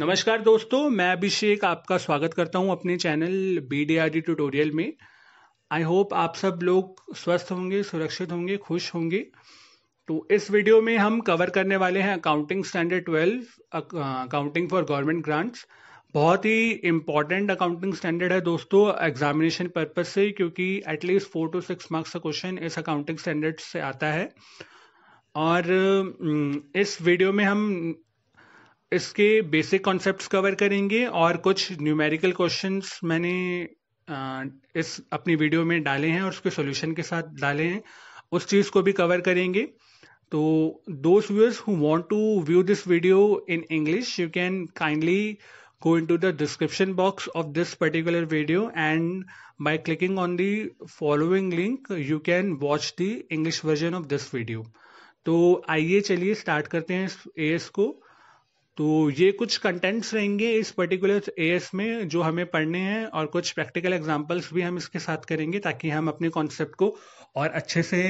नमस्कार दोस्तों मैं अभिषेक आपका स्वागत करता हूं अपने channel B D R D tutorial में आई होप आप सब लोग स्वस्थ होंगे सुरक्षित होंगे खुश होंगे तो इस वीडियो में हम कवर करने वाले हैं accounting standard twelve accounting for government grants बहुत ही इंपॉर्टेंट अकाउंटिंग स्टैंडर्ड है दोस्तों एग्जामिनेशन पर्पज से क्योंकि at least four to six marks का क्वेश्चन इस अकाउंटिंग स्टैंडर्ड से आता है और इस वीडियो में हम इसके बेसिक कॉन्सेप्ट्स कवर करेंगे और कुछ न्यूमेरिकल क्वेश्चंस मैंने इस अपनी वीडियो में डाले हैं और उसके सॉल्यूशन के साथ डाले हैं उस चीज़ को भी कवर करेंगे तो those viewers who want to view this video in English you can kindly go into the description box of this particular video and by clicking on the following link you can watch the English version of this video तो आइए चलिए start करते हैं S को तो ये कुछ contents रहेंगे इस पर्टिकुलर एएस में जो हमें पढ़ने हैं और कुछ प्रैक्टिकल एग्जांपल्स भी हम इसके साथ करेंगे ताकि हम अपने कॉन्सेप्ट को और अच्छे से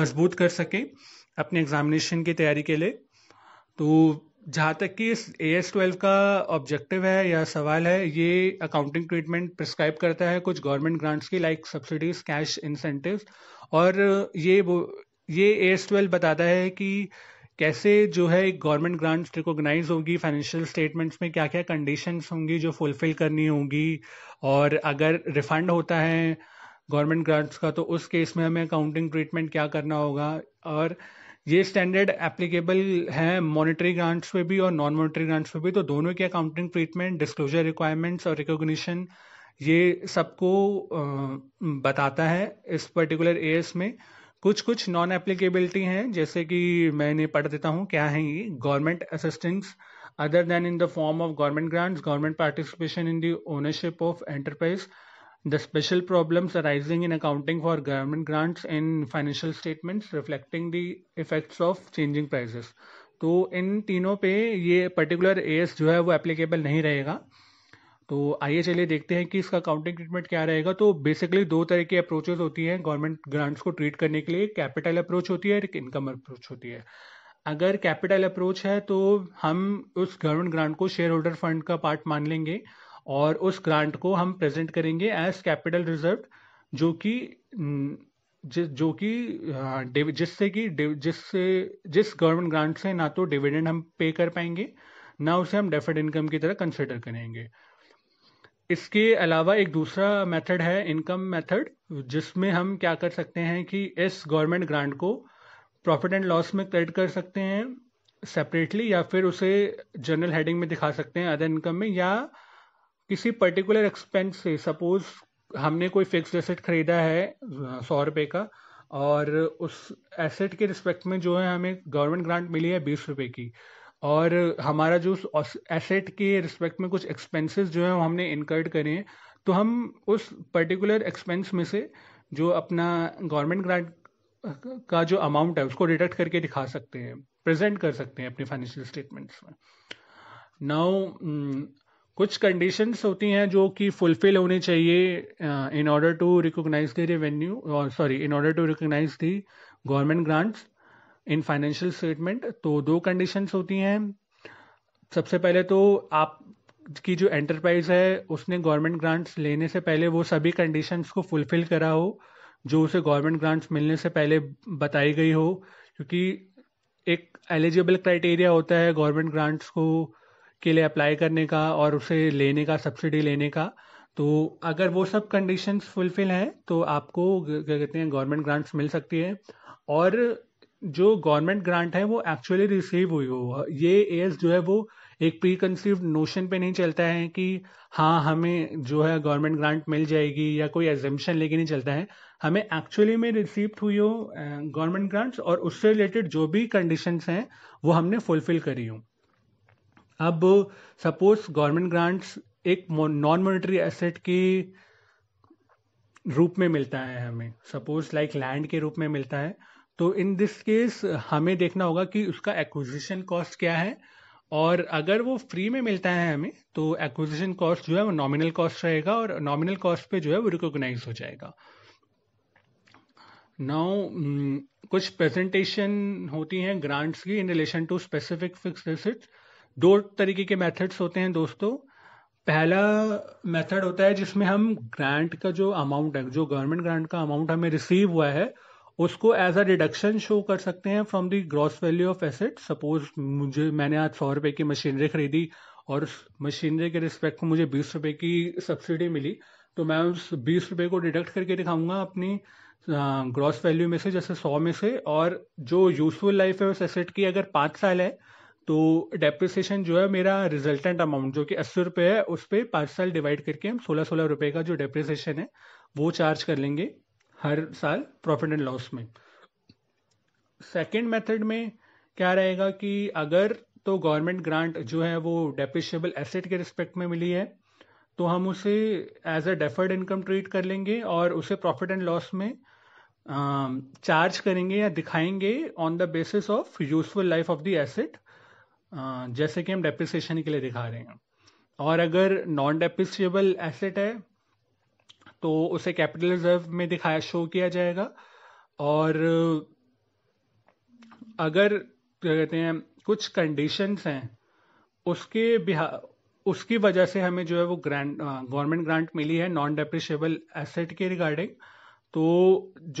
मजबूत कर सकें अपने एग्जामिनेशन की तैयारी के लिए तो जहाँ तक कि इस ए एस ट्वेल्व का ऑब्जेक्टिव है या सवाल है ये अकाउंटिंग ट्रीटमेंट प्रिस्क्राइब करता है कुछ गवर्नमेंट ग्रांट्स की लाइक सब्सिडीज कैश इंसेंटिव और ये वो ये ए एस ट्वेल्व बताता है कि कैसे जो है एक गवर्नमेंट ग्रांट रिकॉग्नाइज होगी फाइनेंशियल स्टेटमेंट्स में क्या क्या कंडीशंस होंगी जो फुलफिल करनी होगी और अगर रिफंड होता है गवर्नमेंट ग्रांट्स का तो उस केस में हमें अकाउंटिंग ट्रीटमेंट क्या करना होगा और ये स्टैंडर्ड एप्लीकेबल है मॉनिटरी ग्रांट्स पे भी और नॉन मॉनिटरी ग्रांट्स पे भी तो दोनों के अकाउंटिंग ट्रीटमेंट डिस्क्लोजर रिक्वायरमेंट्स और रिकॉग्निशन ये सबको बताता है इस पर्टिकुलर एस में कुछ कुछ नॉन एप्लीकेबिलिटी हैं जैसे कि मैं इन्हें पढ़ देता हूँ क्या है ये government assistance other than in the form of government grants government participation in the ownership of enterprise the special problems arising in accounting for government grants in financial statements reflecting the effects of changing prices तो इन तीनों पे ये particular S जो है वो applicable नहीं रहेगा तो आइए चलिए देखते हैं कि इसका काउंटिंग ट्रीटमेंट क्या रहेगा तो बेसिकली दो तरह की अप्रोचेज होती हैं गवर्नमेंट ग्रांट्स को ट्रीट करने के लिए कैपिटल अप्रोच होती है और एक इनकम अप्रोच होती है अगर कैपिटल अप्रोच है तो हम उस गवर्नमेंट ग्रांट को शेयर होल्डर फंड का पार्ट मान लेंगे और उस ग्रांट को हम प्रेजेंट करेंगे एज कैपिटल रिजर्व जो कि जो कि हाँ, जिससे कि जिससे जिस गवर्नमेंट ग्रांट से ना तो डिविडेंड हम पे कर पाएंगे ना उसे हम डेफिड इनकम की तरह कंसिडर करेंगे इसके अलावा एक दूसरा मेथड है इनकम मेथड जिसमें हम क्या कर सकते हैं कि इस गवर्नमेंट ग्रांट को प्रॉफिट एंड लॉस में क्रेडिट कर सकते हैं सेपरेटली या फिर उसे जनरल हेडिंग में दिखा सकते हैं अदर इनकम में या किसी पर्टिकुलर एक्सपेंस से सपोज हमने कोई फिक्स एसेट खरीदा है सौ रुपये का और उस एसेट के रिस्पेक्ट में जो है हमें गवर्नमेंट ग्रांट मिली है बीस रुपये की और हमारा जो उस एसेट के रिस्पेक्ट में कुछ एक्सपेंसेस जो है वो हमने इनकर्ड करे हैं तो हम उस पर्टिकुलर एक्सपेंस में से जो अपना गवर्नमेंट ग्रांट का जो अमाउंट है उसको डिडक्ट करके दिखा सकते हैं प्रेजेंट कर सकते हैं अपने फाइनेंशियल स्टेटमेंट्स में नाउ हम्म, कुछ कंडीशंस होती हैं जो कि फुलफिल होने चाहिए in order to recognise the revenue और sorry in order to recognise the government grants in financial statement तो दो कंडीशंस होती हैं सबसे पहले तो आप की जो एंटरप्राइज है उसने गवर्नमेंट ग्रांट्स लेने से पहले वो सभी कंडीशंस को फुलफिल करा हो जो उसे गवर्नमेंट ग्रांट्स मिलने से पहले बताई गई हो क्योंकि एक एलिजिबल क्राइटेरिया होता है गवर्नमेंट ग्रांट्स को के लिए अप्लाई करने का और उसे लेने का सब्सिडी लेने का तो अगर वो सब कंडीशंस फुलफिल हैं तो आपको क्या कहते हैं गवर्नमेंट ग्रांट्स मिल सकती है और जो गवर्नमेंट ग्रांट है वो एक्चुअली रिसीव हुई हो ये एस जो है वो एक प्री कंसीव नोशन पे नहीं चलता है कि हाँ हमें जो है गवर्नमेंट ग्रांट मिल जाएगी या कोई एग्जेम्पन लेके नहीं चलता है हमें एक्चुअली में रिसीव हुई हो गवर्नमेंट ग्रांट्स और उससे रिलेटेड जो भी कंडीशन हैं वो हमने फुलफिल करी हूँ अब सपोज गवर्नमेंट ग्रांट्स एक नॉन मोनिटरी एसेट की रूप में मिलता है हमें सपोज लाइक लैंड के रूप में मिलता है तो इन दिस केस हमें देखना होगा कि उसका एक्विजिशन कॉस्ट क्या है और अगर वो फ्री में मिलता है हमें तो एक्विजिशन कॉस्ट जो है वो नॉमिनल कॉस्ट रहेगा और नॉमिनल कॉस्ट पे जो है वो रिकॉग्नाइज हो जाएगा नाउ mm, कुछ प्रेजेंटेशन होती हैं ग्रांट्स की in relation to specific fix assets दो तरीके के मेथड्स होते हैं दोस्तों पहला मेथड होता है जिसमें हम ग्रांट का जो अमाउंट है जो गवर्नमेंट ग्रांट का अमाउंट हमें रिसीव हुआ है उसको एज अ रिडक्शन शो कर सकते हैं from the gross value of asset suppose मुझे मैंने आज सौ रुपए की मशीनरी खरीदी और उस मशीनरी के रिस्पेक्ट में मुझे बीस रुपए की सब्सिडी मिली तो मैं उस बीस रुपये को डिडक्ट करके दिखाऊंगा अपनी ग्रॉस वैल्यू में से जैसे सौ में से और जो यूजफुल लाइफ है उस एसेट की अगर पाँच साल है तो डेप्रिसिएशन जो है मेरा रिजल्टेंट अमाउंट जो कि अस्सी रुपये है उस पर पाँच साल डिवाइड करके हम सोलह सोलह रुपये का जो डेप्रिसिएशन है वो चार्ज कर लेंगे हर साल प्रॉफिट एंड लॉस में सेकेंड मेथड में क्या रहेगा कि अगर तो गवर्नमेंट ग्रांट जो है वो डेप्रिशिएबल एसेट के रिस्पेक्ट में मिली है तो हम उसे as a deferred income treat कर लेंगे और उसे प्रॉफिट एंड लॉस में चार्ज करेंगे या दिखाएंगे on the basis of useful life of the asset जैसे कि हम डेप्रिसिएशन के लिए दिखा रहे हैं और अगर नॉन डेप्रिसिएबल एसेट है तो उसे कैपिटल रिजर्व में दिखाया शो किया जाएगा और अगर क्या कहते हैं कुछ कंडीशंस हैं उसके उसकी वजह से हमें जो है वो ग्रांट गवर्नमेंट ग्रांट मिली है नॉन डेप्रिशिएबल एसेट के रिगार्डिंग तो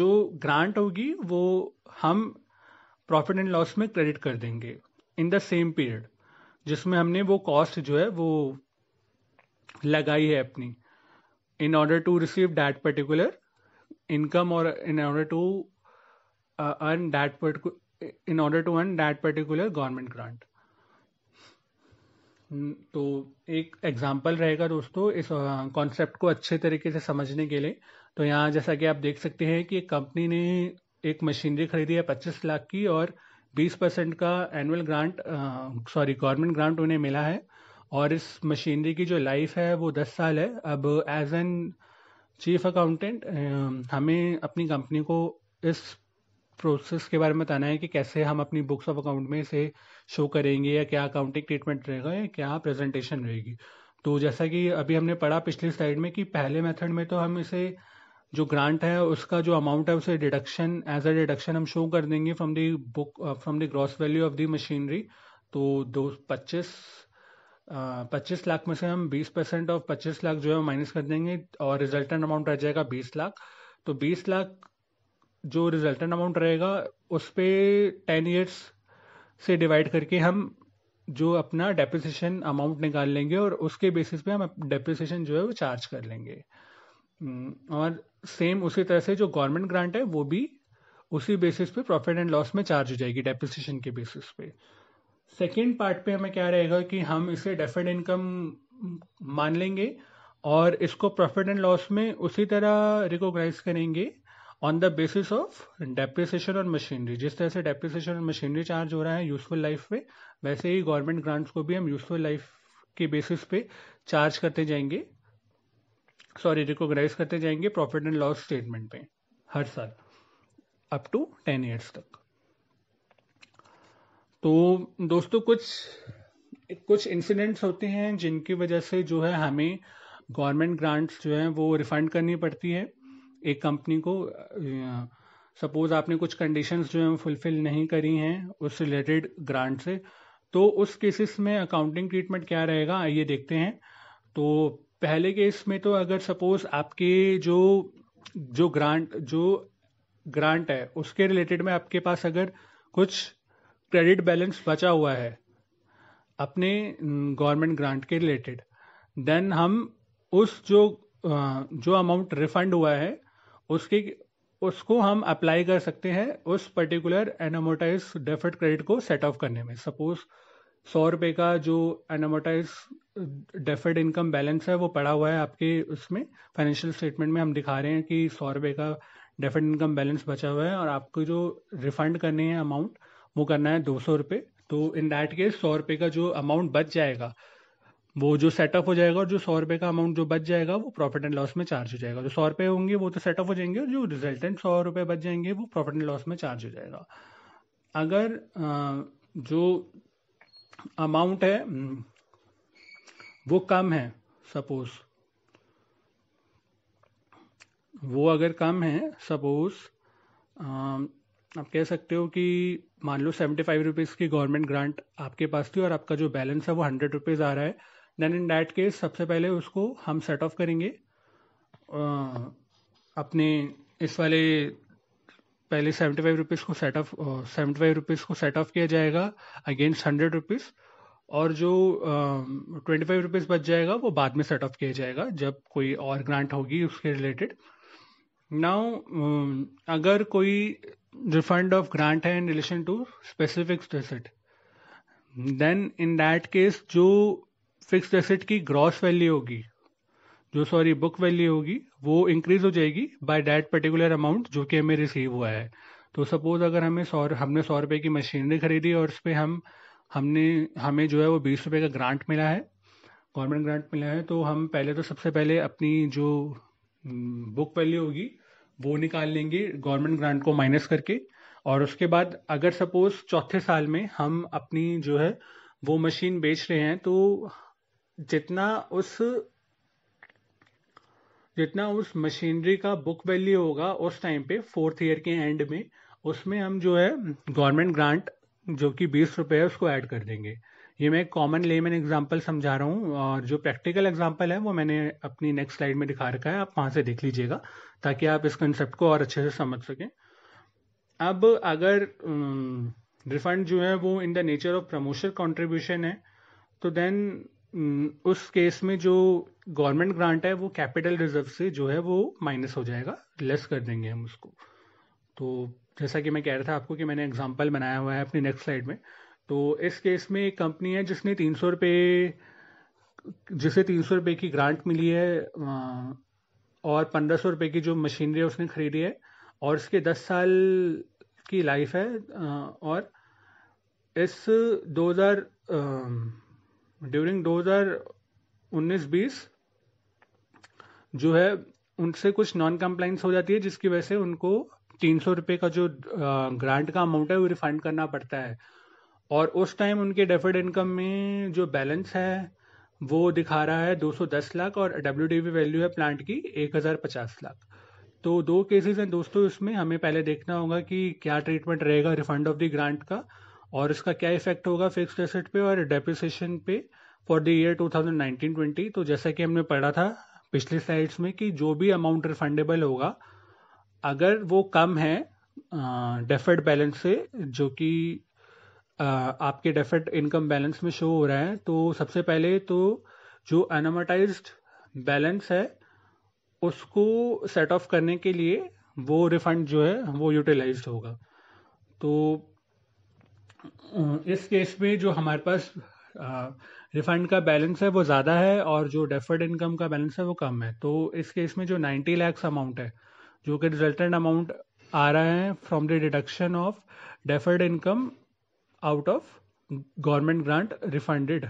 जो ग्रांट होगी वो हम प्रॉफिट एंड लॉस में क्रेडिट कर देंगे इन द सेम पीरियड जिसमें हमने वो कॉस्ट जो है वो लगाई है अपनी in order to receive that particular income or in order to uh, earn that particular in order to earn that particular government grant तो एक एग्जाम्पल रहेगा दोस्तों इस कॉन्सेप्ट को अच्छे तरीके से समझने के लिए तो यहाँ जैसा कि आप देख सकते हैं कि कंपनी ने एक मशीनरी खरीदी है पच्चीस लाख की और बीस परसेंट का annual grant sorry government grant उन्हें मिला है और इस मशीनरी की जो लाइफ है वो दस साल है अब एज एन चीफ अकाउंटेंट हमें अपनी कंपनी को इस प्रोसेस के बारे में बताना है कि कैसे हम अपनी बुक्स ऑफ अकाउंट में इसे शो करेंगे या क्या अकाउंटिंग ट्रीटमेंट रहेगा या क्या प्रेजेंटेशन रहेगी तो जैसा कि अभी हमने पढ़ा पिछली स्लाइड में कि पहले मेथड में तो हम इसे जो ग्रांट है उसका जो अमाउंट है उसे डिडक्शन एज अ डिडक्शन हम शो कर देंगे from the book from the gross value of the machinery तो दो पच्चीस पच्चीस लाख में से हम बीस परसेंट ऑफ पच्चीस लाख जो है माइनस कर देंगे और रिजल्टेंट अमाउंट रह जाएगा बीस लाख तो बीस लाख जो रिजल्टेंट अमाउंट रहेगा उस पर टेन ईयर्स से डिवाइड करके हम जो अपना डेप्रिसिएशन अमाउंट निकाल लेंगे और उसके बेसिस पे हम डेप्रिसिएशन जो है वो चार्ज कर लेंगे हम्म, और सेम उसी तरह से जो गवर्नमेंट ग्रांट है वो भी उसी बेसिस पे प्रॉफिट एंड लॉस में चार्ज हो जाएगी डेप्रिसिएशन के बेसिस पे सेकेंड पार्ट पे हमें क्या रहेगा कि हम इसे डेफर्ड इनकम मान लेंगे और इसको प्रॉफिट एंड लॉस में उसी तरह रिकोगनाइज करेंगे on the basis of depreciation और मशीनरी जिस तरह से डेप्रिसिएशन और मशीनरी चार्ज हो रहा है यूजफुल लाइफ पे वैसे ही गवर्नमेंट ग्रांट्स को भी हम यूजफुल लाइफ के बेसिस पे चार्ज करते जाएंगे सॉरी रिकोगनाइज करते जाएंगे प्रॉफिट एंड लॉस स्टेटमेंट पे हर साल अप टू टेन ईयर्स तक तो दोस्तों कुछ कुछ इंसिडेंट्स होते हैं जिनकी वजह से जो है हमें गवर्नमेंट ग्रांट्स जो है वो रिफंड करनी पड़ती है एक कंपनी को सपोज आपने कुछ कंडीशंस जो है फुलफिल नहीं करी हैं उस रिलेटेड ग्रांट से तो उस केसेस में अकाउंटिंग ट्रीटमेंट क्या रहेगा आइए देखते हैं तो पहले केस में तो अगर सपोज आपके जो जो ग्रांट जो ग्रांट है उसके रिलेटेड में आपके पास अगर कुछ क्रेडिट बैलेंस बचा हुआ है अपने गवर्नमेंट ग्रांट के रिलेटेड देन हम उस जो जो अमाउंट रिफंड हुआ है उसके उसको हम अप्लाई कर सकते हैं उस पर्टिकुलर एनामोटाइज डेफर्ड क्रेडिट को सेट ऑफ करने में सपोज सौ रुपये का जो एनामोटाइज डेफर्ड इनकम बैलेंस है वो पड़ा हुआ है आपके उसमें फाइनेंशियल स्टेटमेंट में हम दिखा रहे हैं कि सौ रुपये का डेफर्ड इनकम बैलेंस बचा हुआ है और आपको जो रिफंड करने हैं अमाउंट वो करना है दो सौ रुपये तो इन दैट केस सौ रुपये का जो अमाउंट बच जाएगा वो जो सेटअप हो जाएगा और जो सौ रुपये का अमाउंट जो बच जाएगा वो प्रॉफिट एंड लॉस में चार्ज हो जाएगा जो सौ रुपये होंगे वो तो सेटअप हो जाएंगे और जो रिजल्टेंट सौ रुपये बच जाएंगे वो प्रॉफिट एंड लॉस में चार्ज हो जाएगा अगर जो अमाउंट है हम्म, वो कम है सपोज वो अगर कम है सपोज आप कह सकते हो कि मान लो सेवेंटी फाइव रुपीज़ की गवर्नमेंट ग्रांट आपके पास थी और आपका जो बैलेंस है वो हंड्रेड रुपीज़ आ रहा है देन इन डैट केस सबसे पहले उसको हम सेट ऑफ करेंगे आ, अपने इस वाले पहले सेवेंटी फाइव रुपीज़ को set off seventy five rupees को सेट ऑफ किया जाएगा अगेंस्ट हंड्रेड रुपीज़ और जो ट्वेंटी फाइव रुपीज़ बच जाएगा वो बाद में सेट ऑफ किया जाएगा जब कोई और ग्रांट होगी उसके रिलेटेड नाउ अगर कोई refund of grant है in relation to specific asset then in that case जो fixed asset की gross value होगी जो सॉरी बुक वैल्यू होगी वो इंक्रीज हो जाएगी बाय डैट पर्टिकुलर अमाउंट जो कि हमें रिसीव हुआ है तो सपोज अगर हमें सौ हमने सौ रुपये की मशीनरी खरीदी और उस पर हम हमने हमें जो है वो बीस रुपये का ग्रांट मिला है गवर्नमेंट ग्रांट मिला है तो हम पहले तो सबसे पहले अपनी जो बुक हम्म, वैल्यू होगी वो निकाल लेंगे गवर्नमेंट ग्रांट को माइनस करके और उसके बाद अगर सपोज चौथे साल में हम अपनी जो है वो मशीन बेच रहे हैं तो जितना उस जितना उस मशीनरी का बुक वैल्यू होगा उस टाइम पे फोर्थ ईयर के एंड में उसमें हम जो है गवर्नमेंट ग्रांट जो कि बीस रुपये है उसको ऐड कर देंगे ये मैं कॉमन लेमन एग्जाम्पल समझा रहा हूँ और जो प्रैक्टिकल एग्जाम्पल है वो मैंने अपनी नेक्स्ट स्लाइड में दिखा रखा है आप वहाँ से देख लीजिएगा ताकि आप इस कंसेप्ट को और अच्छे से समझ सकें अब अगर रिफंड जो है वो in the nature of promotion contribution है तो देन उस केस में जो गवर्नमेंट ग्रांट है वो कैपिटल रिजर्व से जो है वो माइनस हो जाएगा लेस कर देंगे हम उसको तो जैसा कि मैं कह रहा था आपको कि मैंने एग्जाम्पल बनाया हुआ है अपनी नेक्स्ट स्लाइड में तो इस केस में एक कंपनी है जिसने तीन सौ रुपये जिसे तीन सौ रुपये की ग्रांट मिली है और पंद्रह सौ रुपये की जो मशीनरी है उसने खरीदी है और इसके दस साल की लाइफ है और इस दो हजार ड्यूरिंग दो हजार उन्नीस बीस जो है उनसे कुछ नॉन कंप्लाइंस हो जाती है जिसकी वजह से उनको तीन सौ रुपये का जो ग्रांट का अमाउंट है वो रिफंड करना पड़ता है और उस टाइम उनके डेफर्ड इनकम में जो बैलेंस है वो दिखा रहा है 210 लाख और डब्ल्यू वैल्यू है प्लांट की 1050 लाख तो दो केसेस हैं दोस्तों इसमें हमें पहले देखना होगा कि क्या ट्रीटमेंट रहेगा रिफंड ऑफ द ग्रांट का और इसका क्या इफेक्ट होगा फिक्स्ड एसेट पे और डेप्रिसिएशन पे फॉर द ईयर 2019-20 तो जैसा कि हमने पढ़ा था पिछले स्लाइड्स में कि जो भी अमाउंट रिफंडेबल होगा अगर वो कम है डेफर्ड बैलेंस से जो कि आपके डेफिट इनकम बैलेंस में शो हो रहा है तो सबसे पहले तो जो अनमोटाइज बैलेंस है उसको सेट ऑफ करने के लिए वो रिफंड जो है वो यूटिलाइज होगा तो इस केस में जो हमारे पास रिफंड का बैलेंस है वो ज़्यादा है और जो डेफर्ड इनकम का बैलेंस है वो कम है तो इस केस में जो 90 लैक्स अमाउंट है जो कि रिजल्टेंट अमाउंट आ रहा है from the deduction of deferred income out of government grant refunded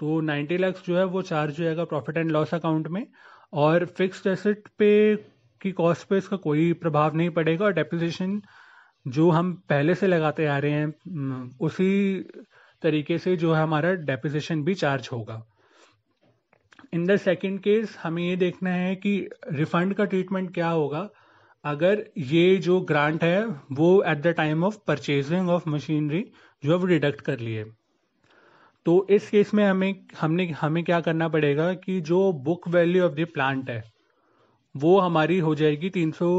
तो 90 लाख जो है वो चार्ज हो जाएगा प्रॉफिट एंड लॉस अकाउंट में और फिक्स्ड एसेट पे की कॉस्ट पे इसका कोई प्रभाव नहीं पड़ेगा और डेपोजिशन जो हम पहले से लगाते आ रहे हैं उसी तरीके से जो है हमारा डेपोजिशन भी चार्ज होगा इन द सेकेंड केस हमें ये देखना है कि रिफंड का ट्रीटमेंट क्या होगा अगर ये जो ग्रांट है वो at the time of purchasing of machinery जो है वो डिडक्ट कर लिए तो इस केस में हमें हमने हमें क्या करना पड़ेगा कि जो book value of the plant है वो हमारी हो जाएगी तीन सौ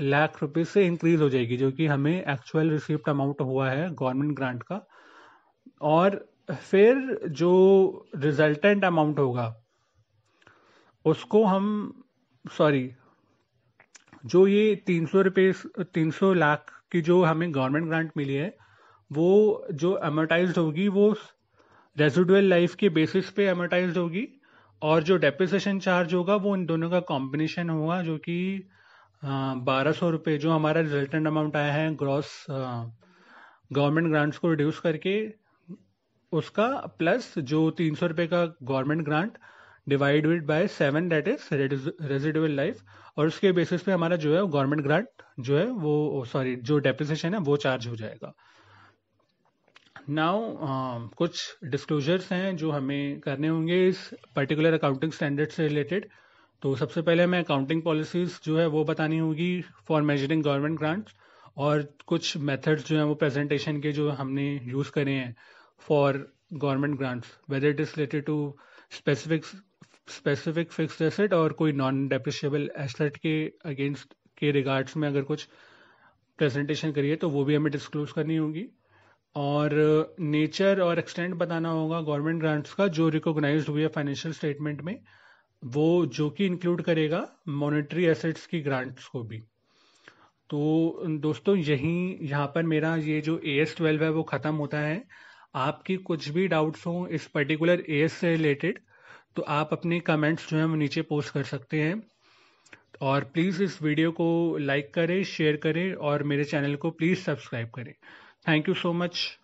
लाख रुपए से इंक्रीज हो जाएगी जो कि हमें एक्चुअल रिसिप्ट अमाउंट हुआ है गवर्नमेंट ग्रांट का और फिर जो रिजल्टेंट अमाउंट होगा उसको हम सॉरी जो ये तीन सौ रुपये तीन सौ लाख की जो हमें गवर्नमेंट ग्रांट मिली है वो जो एमोटाइज होगी वो रेजिडुअल लाइफ के बेसिस पे एमोटाइज होगी और जो डेप्रिसिएशन चार्ज होगा वो इन दोनों का कॉम्बिनेशन होगा जो कि बारह सौ रुपये जो हमारा रिजल्टेंट अमाउंट आया है ग्रॉस गवर्नमेंट ग्रांट्स को रिड्यूस करके उसका प्लस जो तीन सौ रुपये का government grant divided by seven that is residual life और उसके बेसिस पे हमारा जो है गवर्नमेंट ग्रांट जो है वो सॉरी जो डेप्रिसिएशन है वो चार्ज हो जाएगा नाउ um, कुछ डिस्क्लोजर्स हैं जो हमें करने होंगे इस पर्टिकुलर अकाउंटिंग स्टैंडर्ड से रिलेटेड तो सबसे पहले हमें अकाउंटिंग पॉलिसीज जो है वो बतानी होगी फॉर मेजरिंग गवर्नमेंट ग्रांट्स और कुछ मेथड्स जो हैं वो प्रेजेंटेशन के जो हमने यूज़ करे हैं for government grants whether it is related to specific specific fix asset और कोई नॉन डेप्रिशियबल एसेट के अगेंस्ट के रिगार्ड्स में अगर कुछ प्रेजेंटेशन करिए तो वो भी हमें डिस्क्लोज करनी होगी और नेचर और एक्सटेंट बताना होगा गवर्नमेंट ग्रांट्स का जो रिकॉग्नाइज हुई है फाइनेंशियल स्टेटमेंट में वो जो कि इंक्लूड करेगा मॉनेटरी एसेट्स की ग्रांट्स को भी तो दोस्तों यहीं यहाँ पर मेरा ये जो ए एस ट्वेल्व है वो ख़त्म होता है आपकी कुछ भी डाउट्स हों इस पर्टिकुलर ए एस से रिलेटेड तो आप अपने कमेंट्स जो हैं वो नीचे पोस्ट कर सकते हैं और प्लीज़ इस वीडियो को लाइक करें शेयर करें और मेरे चैनल को प्लीज़ सब्सक्राइब करें Thank you so much